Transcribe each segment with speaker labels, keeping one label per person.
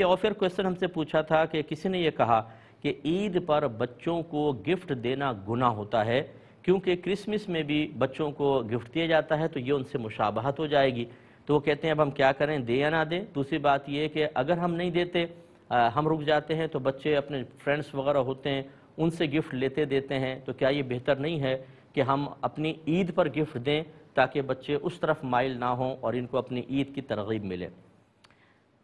Speaker 1: ये off air question हमसे पूछा था कि किसी ने यह कहा कि ईद पर बच्चों को गिफ्ट देना गुना होता है क्योंकि क्रिसमस में भी बच्चों को गिफ्ट दिया जाता है तो ये उनसे मुशाबहत हो जाएगी तो वो कहते हैं अब हम क्या करें दे या ना दें दूसरी बात ये कि अगर हम नहीं देते आ, हम रुक जाते हैं तो बच्चे अपने फ्रेंड्स वगैरह होते हैं उनसे गिफ्ट लेते देते हैं तो क्या ये बेहतर नहीं है कि हम अपनी ईद पर गिफ्ट दें ताकि बच्चे उस तरफ माइल ना हों और इनको अपनी ईद की तरगीब मिले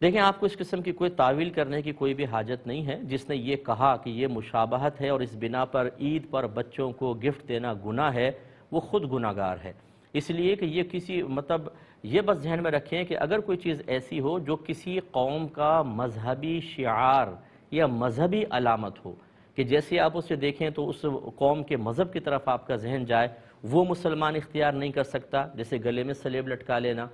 Speaker 1: देखें आपको इस किस्म की कोई तावील करने की कोई भी हाजत नहीं है जिसने ये कहा कि ये मुशाबहत है और इस बिना पर ईद पर बच्चों को गिफ्ट देना गुना है वो ख़ुद गुनागार है इसलिए कि ये किसी मतलब ये बस जहन में रखें कि अगर कोई चीज़ ऐसी हो जो किसी कौम का मजहबी शार या मजहबी अलामत हो कि जैसे आप उसे देखें तो उस कौम के मज़हब की तरफ आपका जहन जाए वो मुसलमान इख्तियार नहीं कर सकता जैसे गले में सलेब लटका लेना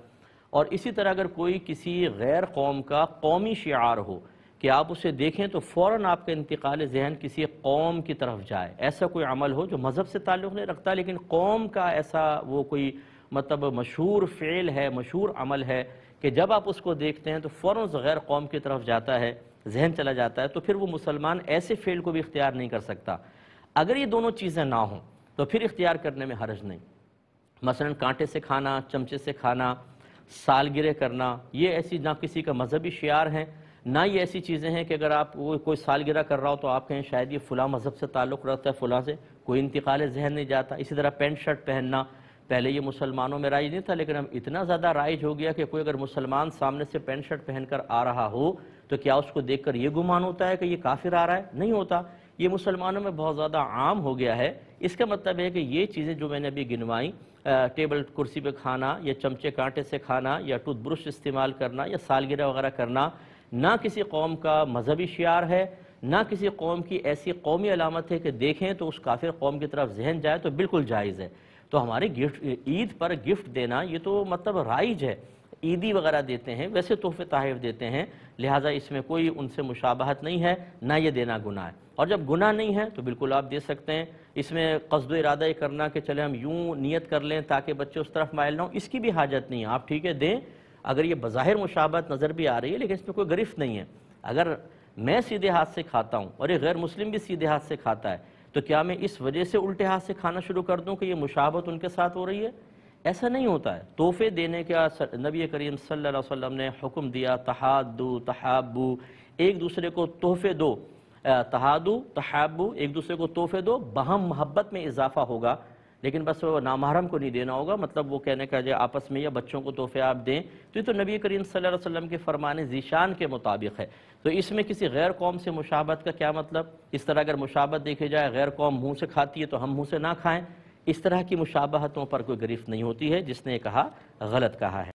Speaker 1: और इसी तरह अगर कोई किसी गैर कौम का कौमी शार हो कि आप उसे देखें तो फ़ौर आपका इंतकाल जहन किसी कौम की तरफ जाए ऐसा कोई अमल हो जो मज़हब से ताल्लुक़ नहीं रखता लेकिन कौम का ऐसा वो कोई मतलब मशहूर फ़ेल है मशहूर अमल है कि जब आप उसको देखते हैं तो फ़ौर गैर कौम की तरफ जाता है जहन चला जाता है तो फिर वो मुसलमान ऐसे फ़ेल को भी इख्तियार नहीं कर सकता अगर ये दोनों चीज़ें ना हों तो फिर इख्तियार करने में हर्ज नहीं मसला कांटे से खाना चमचे से खाना सालगिरह करना ये ऐसी ना किसी का मजहबी शार हैं ना ये ऐसी चीज़ें हैं कि अगर आप वो कोई सालगिरह कर रहा हो तो आप कहें शायद ये फ़लाँ मज़हब से ताल्लुक़ रखता है फ़लाँ से कोई इंतकाल जहन नहीं जाता इसी तरह पेंट शर्ट पहनना पहले ये मुसलमानों में राइज नहीं था लेकिन अब इतना ज़्यादा राइज हो गया कि कोई अगर मुसलमान सामने से पेंट शर्ट पहनकर आ रहा हो तो क्या उसको देख कर ये गुमान होता है कि ये काफिर आ रहा है नहीं होता ये मुसलमानों में बहुत ज़्यादा आम हो गया है इसका मतलब है कि ये चीज़ें जो मैंने अभी गिनवाई टेबल कुर्सी पे खाना या चमचे कांटे से खाना या टूथब्रश इस्तेमाल करना या सालगिरह वगैरह करना ना किसी कौम का मजहबी शार है ना किसी कौम की ऐसी कौमी अलामत है कि देखें तो उस काफिर कौम की तरफ जहन जाए तो बिल्कुल जायज़ है तो हमारे गिफ्ट ईद पर गिफ्ट देना ये तो मतलब राइज है ईदी वगैरह देते हैं वैसे तोहफे तहफ़ देते हैं लिहाजा इसमें कोई उनसे मुशाबहत नहीं है ना ये देना गुनाह है और जब गुनाह नहीं है तो बिल्कुल आप दे सकते हैं इसमें कस्द इरादा ही करना कि चले हम यूं नियत कर लें ताकि बच्चे उस तरफ मायल ना हो इसकी भी हाजत नहीं है आप ठीक है दें अगर ये बाहिर मुशाबत नज़र भी आ रही है लेकिन इसमें कोई गरिफ्त नहीं है अगर मैं सीधे हाथ से खाता हूँ और ये गैर मुस्लिम भी सीधे हाथ से खाता है तो क्या मैं इस वजह से उल्टे हाथ से खाना शुरू कर दूँ कि ये मुशाबत उनके साथ हो रही है ऐसा नहीं होता है तोहफे देने का नबी करीम सल्लल्लाहु अलैहि वसल्लम ने हुक्म दिया तहादू तहाबू एक दूसरे को तोहफे दो तहादु तहाबू एक दूसरे को तोहफे दो बहम मोहब्बत में इजाफा होगा लेकिन बस वो नामहरम को नहीं देना होगा मतलब वो कहने का जो आपस में या बच्चों को तोहफे आप दें तो ये तो नबी करीम सल्लल्लाहु अलैहि वसल्लम के फरमान जीशान के मुताबिक है तो इसमें किसी गैर कौम से मुशाबत का क्या मतलब इस तरह अगर मुशाबत देखी जाए गैर कौम मुँह से खाती है तो हम मुँह से ना खाएँ इस तरह की मुशाबहतों पर कोई गिरफ्त नहीं होती है जिसने कहा गलत कहा है